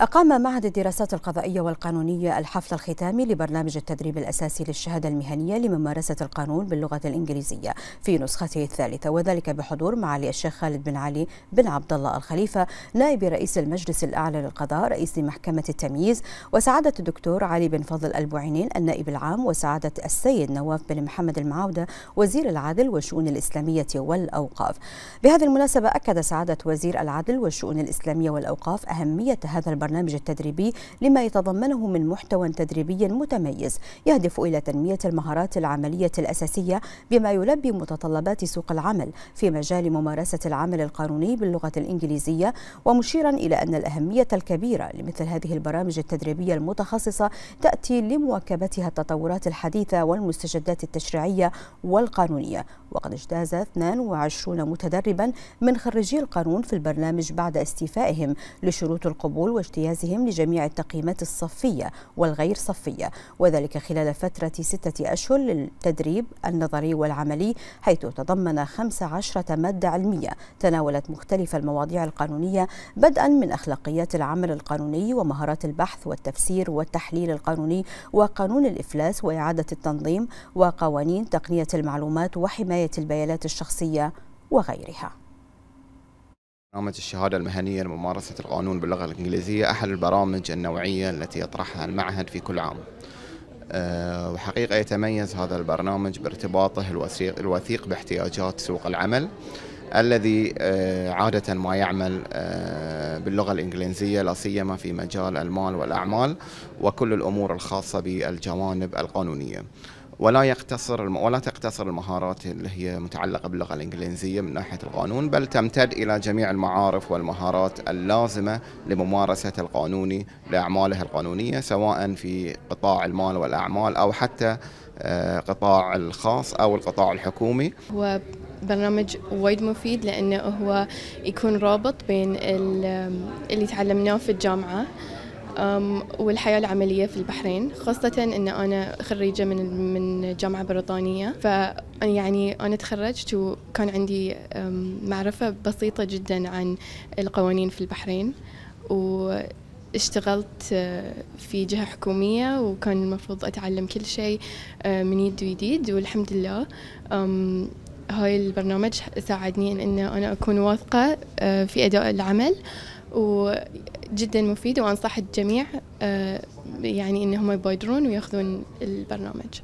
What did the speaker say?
أقام معهد الدراسات القضائية والقانونية الحفل الختامي لبرنامج التدريب الأساسي للشهادة المهنية لممارسة القانون باللغة الإنجليزية في نسخته الثالثة وذلك بحضور معالي الشيخ خالد بن علي بن عبد الله الخليفة نائب رئيس المجلس الأعلى للقضاء رئيس محكمة التمييز وسعادة الدكتور علي بن فضل البوعينين النائب العام وسعادة السيد نواف بن محمد المعاودة وزير العدل والشؤون الإسلامية والأوقاف بهذه المناسبة أكد سعادة وزير العدل والشؤون الإسلامية والأوقاف أهمية هذا البرنامج البرنامج التدريبي لما يتضمنه من محتوى تدريبي متميز يهدف إلى تنمية المهارات العملية الأساسية بما يلبي متطلبات سوق العمل في مجال ممارسة العمل القانوني باللغة الإنجليزية ومشيرا إلى أن الأهمية الكبيرة لمثل هذه البرامج التدريبية المتخصصة تأتي لمواكبتها التطورات الحديثة والمستجدات التشريعية والقانونية وقد اجتاز 22 متدربا من خريجي القانون في البرنامج بعد استيفائهم لشروط القبول واجتماع امتيازهم لجميع التقييمات الصفية والغير صفية وذلك خلال فترة ستة أشهر للتدريب النظري والعملي حيث تضمن 15 مادة علمية تناولت مختلف المواضيع القانونية بدءا من أخلاقيات العمل القانوني ومهارات البحث والتفسير والتحليل القانوني وقانون الإفلاس وإعادة التنظيم وقوانين تقنية المعلومات وحماية البيانات الشخصية وغيرها برنامج الشهادة المهنية لممارسة القانون باللغة الإنجليزية أحد البرامج النوعية التي يطرحها المعهد في كل عام آه، وحقيقة يتميز هذا البرنامج بارتباطه الوثيق, الوثيق باحتياجات سوق العمل الذي آه، عادة ما يعمل آه، باللغة الإنجليزية لا سيما في مجال المال والأعمال وكل الأمور الخاصة بالجوانب القانونية ولا يقتصر ولا تقتصر المهارات اللي هي متعلقه باللغه الانجليزيه من ناحيه القانون بل تمتد الى جميع المعارف والمهارات اللازمه لممارسه القانوني لاعماله القانونيه سواء في قطاع المال والاعمال او حتى آه، قطاع الخاص او القطاع الحكومي. هو برنامج وايد مفيد لانه هو يكون رابط بين اللي تعلمناه في الجامعه والحياة العملية في البحرين خاصة أن أنا خريجة من من جامعة بريطانية فأنا يعني أنا تخرجت وكان عندي معرفة بسيطة جدا عن القوانين في البحرين واشتغلت آه، في جهة حكومية وكان المفروض أتعلم كل شيء آه، من يد جديد والحمد لله هاي البرنامج ساعدني إن أنا أكون واثقة آه، في أداء العمل وجدا مفيدة وأنصح الجميع آه، يعني إنهم يبادرون وياخذون البرنامج